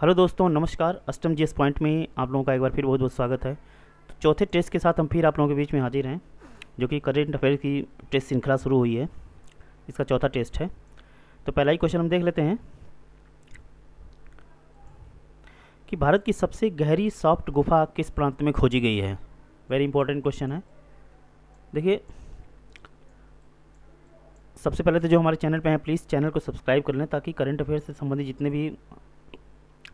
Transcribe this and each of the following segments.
hello दोस्तों नमस्कार अष्टम जी एस पॉइंट में आप लोगों का एक बार फिर बहुत बहुत स्वागत है तो चौथे टेस्ट के साथ हम फिर आप लोगों के बीच में हाजिर हैं जो कि करेंट अफेयर की टेस्ट श्रृंखला शुरू हुई है इसका चौथा टेस्ट है तो पहला ही क्वेश्चन हम देख लेते हैं कि भारत की सबसे गहरी सॉफ्ट गुफा किस प्रांत में खोजी गई है वेरी इंपॉर्टेंट क्वेश्चन है देखिए सबसे पहले तो जो हमारे चैनल पे हैं प्लीज़ चैनल को सब्सक्राइब कर लें ताकि करंट अफेयर से संबंधित जितने भी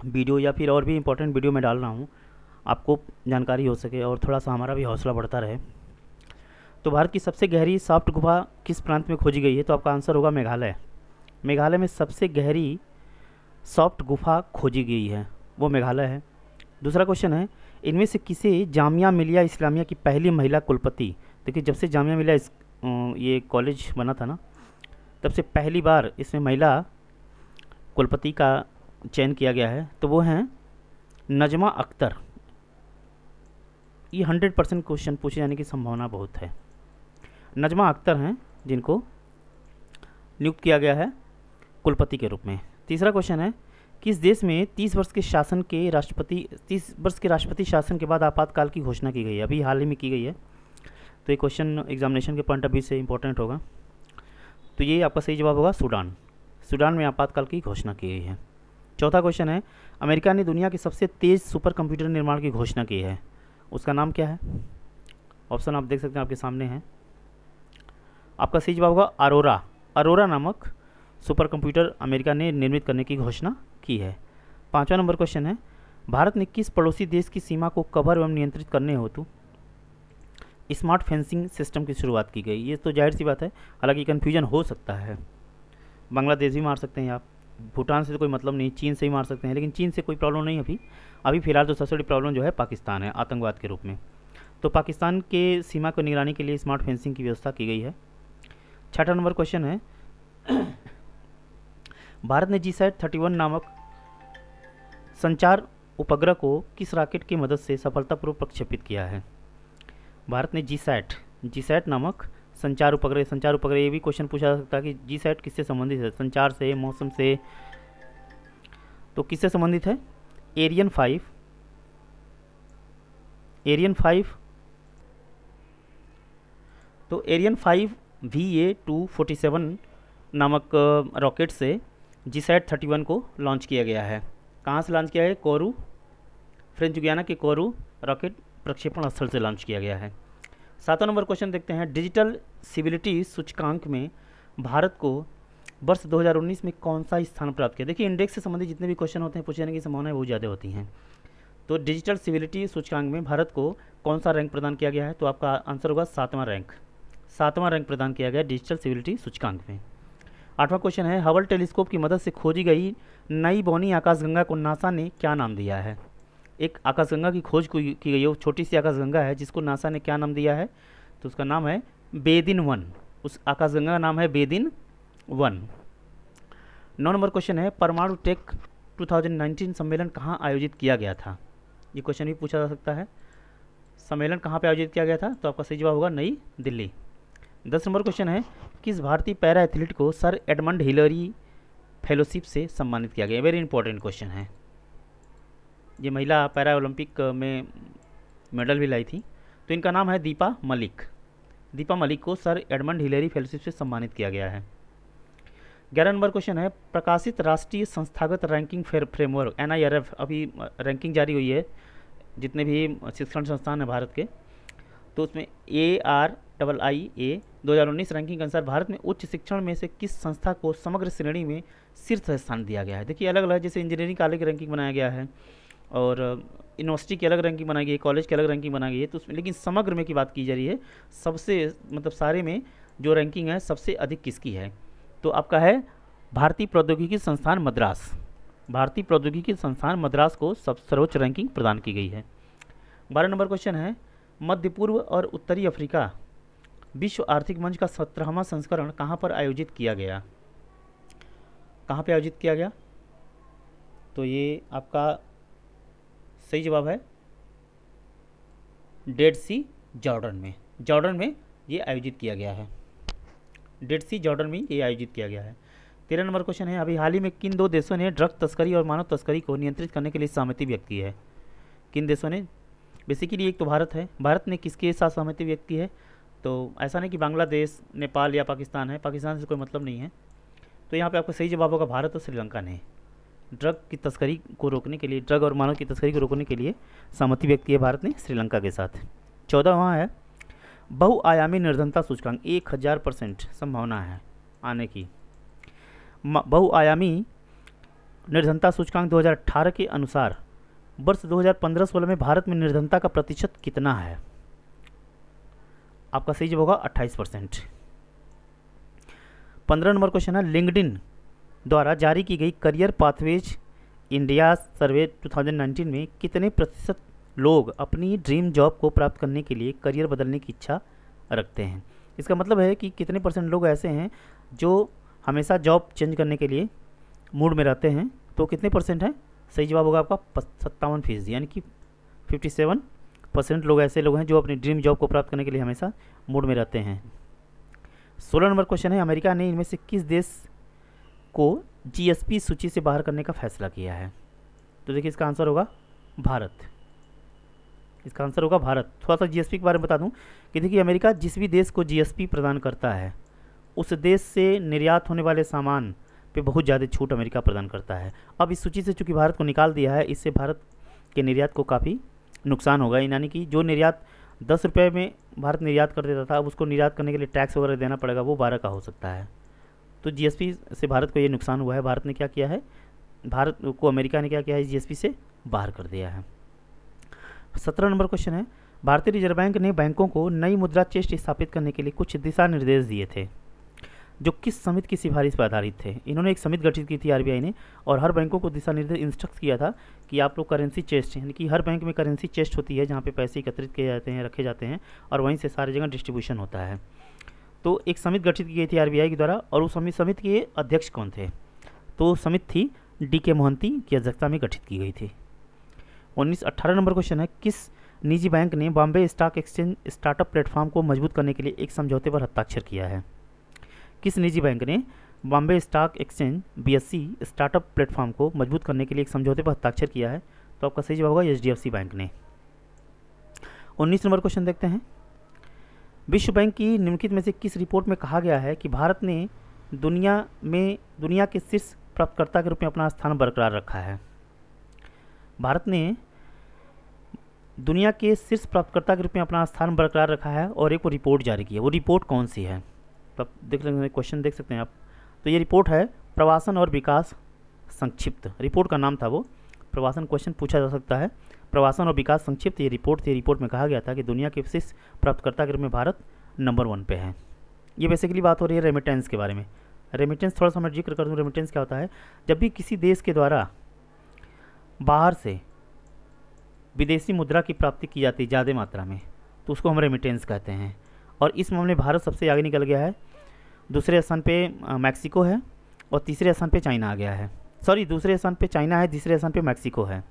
वीडियो या फिर और भी इम्पोर्टेंट वीडियो मैं डाल रहा हूँ आपको जानकारी हो सके और थोड़ा सा हमारा भी हौसला बढ़ता रहे तो भारत की सबसे गहरी सॉफ्ट गुफा किस प्रांत में खोजी गई है तो आपका आंसर होगा मेघालय मेघालय में सबसे गहरी सॉफ्ट गुफा खोजी गई है वो मेघालय है दूसरा क्वेश्चन है इनमें से किसे जामिया मिलिया इस्लामिया की पहली महिला कुलपति देखिए जब से जामिया मिलिया इस, ये कॉलेज बना था ना तब से पहली बार इसमें महिला कुलपति का चयन किया गया है तो वो हैं नजमा अख्तर ये हंड्रेड परसेंट क्वेश्चन पूछे जाने की संभावना बहुत है नजमा अख्तर हैं जिनको नियुक्त किया गया है कुलपति के रूप में तीसरा क्वेश्चन है किस देश में तीस वर्ष के शासन के राष्ट्रपति तीस वर्ष के राष्ट्रपति शासन के बाद आपातकाल की घोषणा की गई है अभी हाल ही में की गई है तो ये क्वेश्चन एग्जामिनेशन के पॉइंट ऑफ व्यू से इंपॉर्टेंट होगा तो ये आपका सही जवाब होगा सूडान सूडान में आपातकाल की घोषणा की गई है चौथा क्वेश्चन है अमेरिका ने दुनिया के सबसे तेज़ सुपर कंप्यूटर निर्माण की घोषणा की है उसका नाम क्या है ऑप्शन आप देख सकते हैं आपके सामने है आपका सही जवाब होगा अरोरा अरोरा नामक सुपर कंप्यूटर अमेरिका ने निर्मित करने की घोषणा की है पाँचवा नंबर क्वेश्चन है भारत ने किस पड़ोसी देश की सीमा को कवर एवं नियंत्रित करने हेतु स्मार्ट फेंसिंग सिस्टम की शुरुआत की गई ये तो जाहिर सी बात है हालांकि कन्फ्यूजन हो सकता है बांग्लादेश भी मार सकते हैं आप भूटान से तो कोई मतलब नहीं चीन से ही मार सकते हैं लेकिन चीन से कोई प्रॉब्लम नहीं अभी अभी फ़िलहाल तो सबसे बड़ी प्रॉब्लम जो है पाकिस्तान है आतंकवाद के रूप में तो पाकिस्तान के सीमा को निगरानी के लिए स्मार्ट फेंसिंग की व्यवस्था की गई है छठा नंबर क्वेश्चन है भारत ने जी सैट थर्टी नामक संचार उपग्रह को किस राकेट की मदद से सफलतापूर्वक प्रक्षेपित किया है भारत ने जी सैट जी सैट नामक संचार उपग्रह संचार उपग्रह ये भी क्वेश्चन पूछा जा सकता है कि जी सेट किससे संबंधित है संचार से मौसम से तो किससे संबंधित है एरियन फाइव एरियन फाइव तो Ariane five V A two forty seven नामक रॉकेट से जी सैट थर्टी वन को लॉन्च किया गया है कहाँ से लॉन्च किया है कोरू फ्रेंच गुयाना के कोरू रॉकेट प्रक्षेपण स्थल से लॉन्च किया गया है सातवां नंबर क्वेश्चन देखते हैं डिजिटल सिविलिटी सूचकांक में भारत को वर्ष 2019 में कौन सा स्थान प्राप्त किया देखिए इंडेक्स से संबंधित जितने भी क्वेश्चन होते हैं पूछने की संभावनाएं बहुत ज़्यादा होती हैं तो डिजिटल सिविलिटी सूचकांक में भारत को कौन सा रैंक प्रदान किया गया है तो आपका आंसर होगा सातवां रैंक सातवां रैंक प्रदान किया गया डिजिटल सिविलिटी सूचकांक में आठवां क्वेश्चन है हवल टेलीस्कोप की मदद से खोजी गई नई बौनी आकाशगंगा को नासा ने क्या नाम दिया है एक आकाशगंगा की खोज की गई है वो छोटी सी आकाशगंगा है जिसको नासा ने क्या नाम दिया है तो उसका नाम है बेदिन वन उस आकाशगंगा का नाम है बेदिन वन नौ नंबर क्वेश्चन है परमाणु टेक 2019 सम्मेलन कहाँ आयोजित किया गया था ये क्वेश्चन भी पूछा जा सकता है सम्मेलन कहाँ पर आयोजित किया गया था तो आपका सही जवाब होगा नई दिल्ली दस नंबर क्वेश्चन है किस भारतीय पैरा एथलीट को सर एडमंड हिलरी फेलोशिप से सम्मानित किया गया वेरी इंपॉर्टेंट क्वेश्चन है ये महिला पैरा ओलंपिक में मेडल भी लाई थी तो इनका नाम है दीपा मलिक दीपा मलिक को सर एडमंड हिलेरी फेलोशिप से सम्मानित किया गया है ग्यारह नंबर क्वेश्चन है प्रकाशित राष्ट्रीय संस्थागत रैंकिंग फ्रेमवर्क एन अभी रैंकिंग जारी हुई है जितने भी शिक्षण संस्थान हैं भारत के तो उसमें ए आर डबल आई ए उन्नीस रैंकिंग के अनुसार भारत में उच्च शिक्षण में से किस संस्था को समग्र श्रेणी में शीर्ष स्थान दिया गया है देखिए अलग अलग जैसे इंजीनियरिंग कॉलेज की रैंकिंग बनाया गया है और यूनिवर्सिटी की अलग रैंकिंग बनाई गई है कॉलेज की अलग रैंकिंग बनाई गई है तो उसमें लेकिन समग्र में की बात की जा रही है सबसे मतलब सारे में जो रैंकिंग है सबसे अधिक किसकी है तो आपका है भारतीय प्रौद्योगिकी संस्थान मद्रास भारतीय प्रौद्योगिकी संस्थान मद्रास को सब सर्वोच्च रैंकिंग प्रदान की गई है बारह नंबर क्वेश्चन है मध्य पूर्व और उत्तरी अफ्रीका विश्व आर्थिक मंच का सत्रहवा संस्करण कहाँ पर आयोजित किया गया कहाँ पर आयोजित किया गया तो ये आपका सही जवाब है डेड सी जॉर्डन में जॉर्डन में ये आयोजित किया गया है डेड सी जॉर्डन में ये आयोजित किया गया है तेरह नंबर क्वेश्चन है अभी हाल ही में किन दो देशों ने ड्रग तस्करी और मानव तस्करी को नियंत्रित करने के लिए सहमति व्यक्त की है किन देशों ने बेसिकली एक तो भारत है भारत ने किसके साथ सहमति व्यक्त की है तो ऐसा नहीं कि बांग्लादेश नेपाल या पाकिस्तान है पाकिस्तान से कोई मतलब नहीं है तो यहाँ पे आपको सही जवाब होगा भारत और श्रीलंका ने ड्रग की तस्करी को रोकने के लिए ड्रग और मानव की तस्करी को रोकने के लिए सहमति व्यक्त की है भारत ने श्रीलंका के साथ चौदहवा है बहुआयामी निर्धनता सूचकांक एक हज़ार परसेंट संभावना है आने की बहुआयामी निर्धनता सूचकांक 2018 के अनुसार वर्ष 2015-16 में भारत में निर्धनता का प्रतिशत कितना है आपका सही जवाब होगा 28 परसेंट पंद्रह नंबर क्वेश्चन है लिंगडिन द्वारा जारी की गई करियर पाथवेज इंडिया सर्वे 2019 में कितने प्रतिशत लोग अपनी ड्रीम जॉब को प्राप्त करने के लिए करियर बदलने की इच्छा रखते हैं इसका मतलब है कि कितने परसेंट लोग ऐसे हैं जो हमेशा जॉब चेंज करने के लिए मूड में रहते हैं तो कितने परसेंट हैं सही जवाब होगा आपका सत्तावन फीसदी यानी कि फिफ्टी सेवन परसेंट लोग ऐसे लोग हैं जो अपनी ड्रीम जॉब को प्राप्त करने के लिए हमेशा मूड में रहते हैं सोलह नंबर क्वेश्चन है अमेरिका ने इनमें से किस देश को जीएसपी सूची से बाहर करने का फैसला किया है तो देखिए इसका आंसर होगा भारत इसका आंसर होगा भारत थोड़ा सा जीएसपी के बारे में बता दूं कि देखिए अमेरिका जिस भी देश को जीएसपी प्रदान करता है उस देश से निर्यात होने वाले सामान पे बहुत ज़्यादा छूट अमेरिका प्रदान करता है अब इस सूची से चूँकि भारत को निकाल दिया है इससे भारत के निर्यात को काफ़ी नुकसान होगा यानी कि जो निर्यात दस रुपये में भारत निर्यात कर देता था अब उसको निर्यात करने के लिए टैक्स वगैरह देना पड़ेगा वो बारह का हो सकता है तो जीएसपी से भारत को ये नुकसान हुआ है भारत ने क्या किया है भारत को अमेरिका ने क्या किया है जीएसपी से बाहर कर दिया है सत्रह नंबर क्वेश्चन है भारतीय रिजर्व बैंक ने बैंकों को नई मुद्रा चेस्ट स्थापित करने के लिए कुछ दिशा निर्देश दिए थे जो किस समिति की सिफारिश पर आधारित थे इन्होंने एक समिति गठित की थी आरबीआई ने और हर बैंकों को दिशा निर्देश इंस्ट्रक्ट किया था कि आप लोग करेंसी चेस्ट यानी कि हर बैंक में करेंसी चेस्ट होती है जहाँ पे पैसे एकत्रित किए जाते हैं रखे जाते हैं और वहीं से सारी जगह डिस्ट्रीब्यूशन होता है तो एक समिति गठित की गई थी आरबीआई के द्वारा और उस समिति समिति के अध्यक्ष कौन थे तो समिति थी डी के मोहंती की अध्यक्षता में गठित की गई थी उन्नीस अट्ठारह नंबर क्वेश्चन है किस निजी बैंक ने Bombay stock exchange startup platform को मजबूत करने के लिए एक समझौते पर हस्ताक्षर किया है किस निजी बैंक ने बॉम्बे स्टॉक एक्सचेंज सी स्टार्टअप प्लेटफॉर्म को मजबूत करने के लिए एक समझौते पर हस्ताक्षर किया है तो आपका सही जवाब होगा एच बैंक ने उन्नीस नंबर क्वेश्चन देखते हैं विश्व बैंक की निम्नलिखित में से किस रिपोर्ट में कहा गया है कि भारत ने दुनिया में दुनिया के शीर्ष प्राप्तकर्ता के रूप में अपना स्थान बरकरार रखा है भारत ने दुनिया के शीर्ष प्राप्तकर्ता के रूप में अपना स्थान बरकरार रखा है और एक वो रिपोर्ट जारी की है वो रिपोर्ट कौन सी है तो देख सकते हैं क्वेश्चन देख सकते हैं आप तो ये रिपोर्ट है प्रवासन और विकास संक्षिप्त रिपोर्ट का नाम था वो प्रवासन क्वेश्चन पूछा जा सकता है प्रवासन और विकास संक्षिप्त ये रिपोर्ट थी रिपोर्ट में कहा गया था कि दुनिया के शीर्ष प्राप्तकर्ता के रूप में भारत नंबर वन पे है ये बेसिकली बात हो रही है रेमिटेंस के बारे में रेमिटेंस थोड़ा सा मैं जिक्र कर दूँ रेमिटेंस क्या होता है जब भी किसी देश के द्वारा बाहर से विदेशी मुद्रा की प्राप्ति की जाती है ज़्यादा मात्रा में तो उसको हम रेमिटेंस कहते हैं और इस मामले में भारत सबसे आगे निकल गया है दूसरे स्थान पे मैक्सिको है और तीसरे स्थान पे चाइना आ गया है सॉरी दूसरे स्थान पे चाइना है तीसरे स्थान पे मैक्सिको है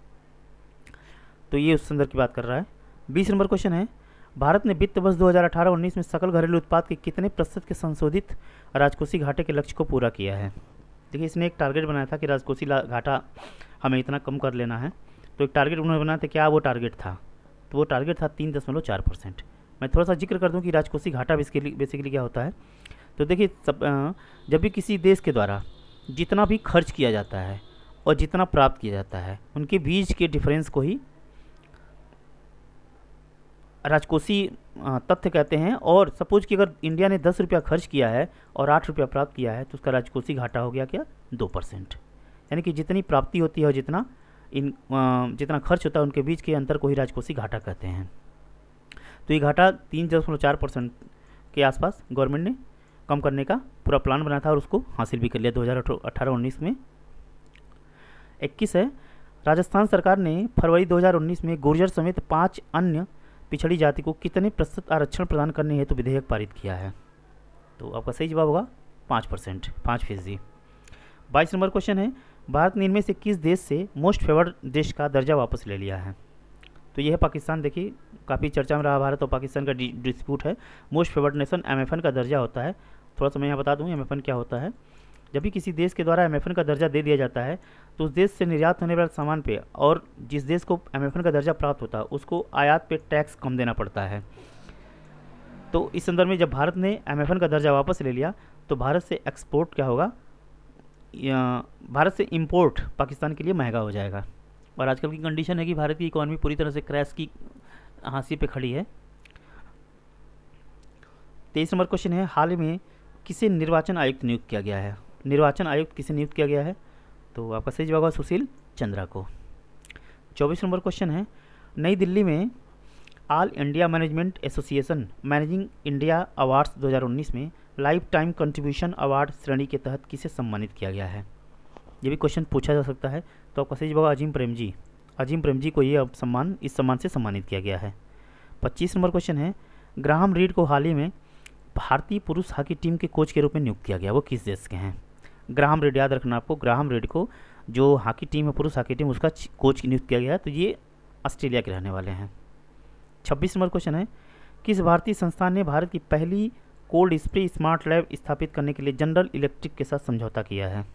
तो ये उस संदर्भ की बात कर रहा है बीस नंबर क्वेश्चन है भारत ने वित्त वर्ष 2018-19 में सकल घरेलू उत्पाद के कितने प्रतिशत के संशोधित राजकोषीय घाटे के लक्ष्य को पूरा किया है देखिए इसने एक टारगेट बनाया था कि राजकोषीय घाटा हमें इतना कम कर लेना है तो एक टारगेट उन्होंने बनाया था क्या वो टारगेट था तो वो टारगेट था तीन दशमलव चार परसेंट मैं थोड़ा सा जिक्र कर दूँ कि राजकोषीय घाटा बेसिकली बेसिकली क्या होता है तो देखिए सब जब भी किसी देश के द्वारा जितना भी खर्च किया जाता है और जितना प्राप्त किया जाता है उनके बीच के डिफरेंस को ही राजकोषीय तथ्य कहते हैं और सपोज कि अगर इंडिया ने दस रुपया खर्च किया है और आठ रुपया प्राप्त किया है तो उसका राजकोषीय घाटा हो गया क्या दो परसेंट यानी कि जितनी प्राप्ति होती है और जितना इन जितना खर्च होता है उनके बीच के अंतर को ही राजकोषीय घाटा कहते हैं तो ये घाटा तीन दशमलव चार परसेंट के आसपास गवर्नमेंट ने कम करने का पूरा प्लान बनाया था और उसको हासिल भी कर लिया दो हज़ार अठारह में इक्कीस है राजस्थान सरकार ने फरवरी 2019 में गुर्जर समेत पाँच अन्य पिछड़ी जाति को कितने प्रतिशत आरक्षण प्रदान करने हेतु तो विधेयक पारित किया है तो आपका सही जवाब होगा पाँच परसेंट पाँच फीसदी बाईस नंबर क्वेश्चन है भारत ने इनमें से किस देश से मोस्ट फेवर्ड देश का दर्जा वापस ले लिया है तो यह है पाकिस्तान देखिए काफ़ी चर्चा में रहा भारत और पाकिस्तान का डिस्प्यूट है मोस्ट फेवर्ड नेशन एम का दर्जा होता है थोड़ा सा मैं यहाँ बता दूँ एम क्या होता है जब भी किसी देश के द्वारा एम का दर्जा दे दिया जाता है तो उस देश से निर्यात होने वाले सामान पे और जिस देश को एम का दर्जा प्राप्त होता है उसको आयात पे टैक्स कम देना पड़ता है तो इस संदर्भ में जब भारत ने एम का दर्जा वापस ले लिया तो भारत से एक्सपोर्ट क्या होगा भारत से इम्पोर्ट पाकिस्तान के लिए महंगा हो जाएगा और आजकल की कंडीशन है कि भारत की इकोनॉमी पूरी तरह से क्रैश की हाँसी पे खड़ी है तेईस नंबर क्वेश्चन है हाल ही में किसे निर्वाचन आयुक्त नियुक्त किया गया है निर्वाचन आयुक्त किसे नियुक्त किया गया है तो आपका सही जवाब है सुशील चंद्रा को चौबीस नंबर क्वेश्चन है नई दिल्ली में All India management association managing India awards 2019 में लाइफ टाइम कंट्रीब्यूशन अवार्ड श्रेणी के तहत किसे सम्मानित किया गया है ये भी क्वेश्चन पूछा जा सकता है तो आपका सही जवाब अजीम प्रेम जी अजीम प्रेम जी को ये सम्मान इस सम्मान से सम्मानित किया गया है पच्चीस नंबर क्वेश्चन है ग्राहम रीड को हाल ही में भारतीय पुरुष हॉकी टीम के कोच के रूप में नियुक्त किया गया वो किस देश के हैं ग्राहम रेड याद रखना आपको ग्राहम रेड को जो हॉकी टीम है पुरुष हॉकी टीम उसका कोच नियुक्त किया गया है तो ये ऑस्ट्रेलिया के रहने वाले हैं छब्बीस नंबर क्वेश्चन है किस भारतीय संस्थान ने भारत की पहली कोल्ड स्प्रे स्मार्ट लैब स्थापित करने के लिए जनरल इलेक्ट्रिक के साथ समझौता किया है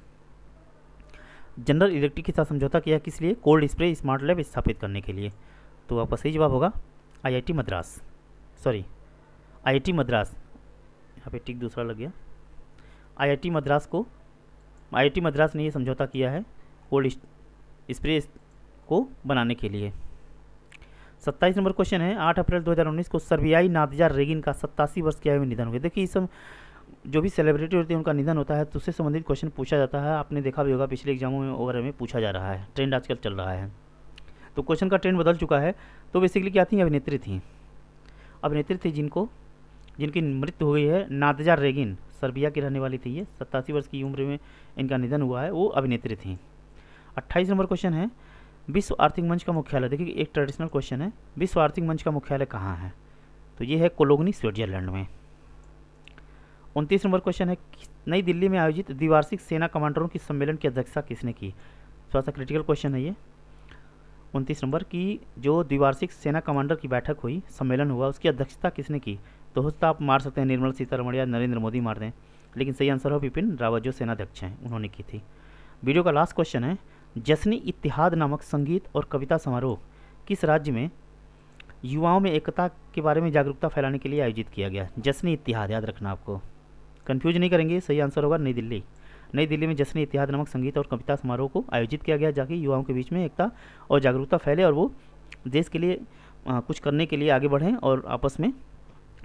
जनरल इलेक्ट्रिक के साथ समझौता किया किस लिए कोल्ड स्प्रे स्मार्ट लैब स्थापित करने के लिए तो आपका सही जवाब होगा IIT Madras sorry IIT Madras यहाँ पे टिक दूसरा लग गया आईआईटी मद्रास को आईआईटी मद्रास ने ये समझौता किया है कोल्ड स्प्रे को बनाने के लिए सत्ताईस नंबर क्वेश्चन है आठ अप्रैल 2019 को सर्बियाई नादिया रेगिन का सत्तासी वर्ष की आयु में निधन हो गया देखिए इस समय जो भी सेलिब्रिटी होती है उनका निधन होता है तो उससे संबंधित क्वेश्चन पूछा जाता है आपने देखा भी होगा पिछले एग्जामों में वगैरह में पूछा जा रहा है ट्रेंड आजकल चल रहा है तो क्वेश्चन का ट्रेंड बदल चुका है तो बेसिकली क्या थी अभिनेत्री थी अभिनेत्री थी जिनको जिनकी मृत्यु हुई है नादजा रेगिन सर्बिया की रहने वाली थी ये सत्तासी वर्ष की उम्र में इनका निधन हुआ है वो अभिनेत्री थी अट्ठाईस नंबर क्वेश्चन है विश्व आर्थिक मंच का मुख्यालय देखिए एक ट्रेडिशनल क्वेश्चन है विश्व आर्थिक मंच का मुख्यालय कहाँ है तो ये है कोलोगनी स्विट्जरलैंड में उनतीस नंबर क्वेश्चन है नई दिल्ली में आयोजित द्विवार्षिक सेना कमांडरों की सम्मेलन की अध्यक्षता किसने की थोड़ा सा क्रिटिकल क्वेश्चन है ये उनतीस नंबर की जो द्विवार्षिक सेना कमांडर की बैठक हुई सम्मेलन हुआ उसकी अध्यक्षता किसने की तो हो सकता आप मार सकते हैं निर्मला सीतारमण या नरेंद्र मोदी मार दें लेकिन सही आंसर हो बिपिन रावत जो सेनाध्यक्ष हैं उन्होंने की थी वीडियो का लास्ट क्वेश्चन है जश्नी इतिहाद नामक संगीत और कविता समारोह किस राज्य में युवाओं में एकता के बारे में जागरूकता फैलाने के लिए आयोजित किया गया जश्न इतिहाद याद रखना आपको कन्फ्यूज नहीं करेंगे सही आंसर होगा नई दिल्ली नई दिल्ली में जश्न इतिहाद नामक संगीत और कविता समारोह को आयोजित किया गया जाकि युवाओं के बीच में एकता और जागरूकता फैले और वो देश के लिए कुछ करने के लिए आगे बढ़ें और आपस में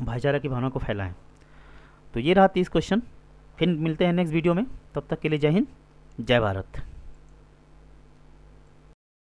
भाईचारा की भावना को फैलाएं तो ये रहा तीस क्वेश्चन फिर मिलते हैं नेक्स्ट वीडियो में तब तक के लिए जय हिंद जय भारत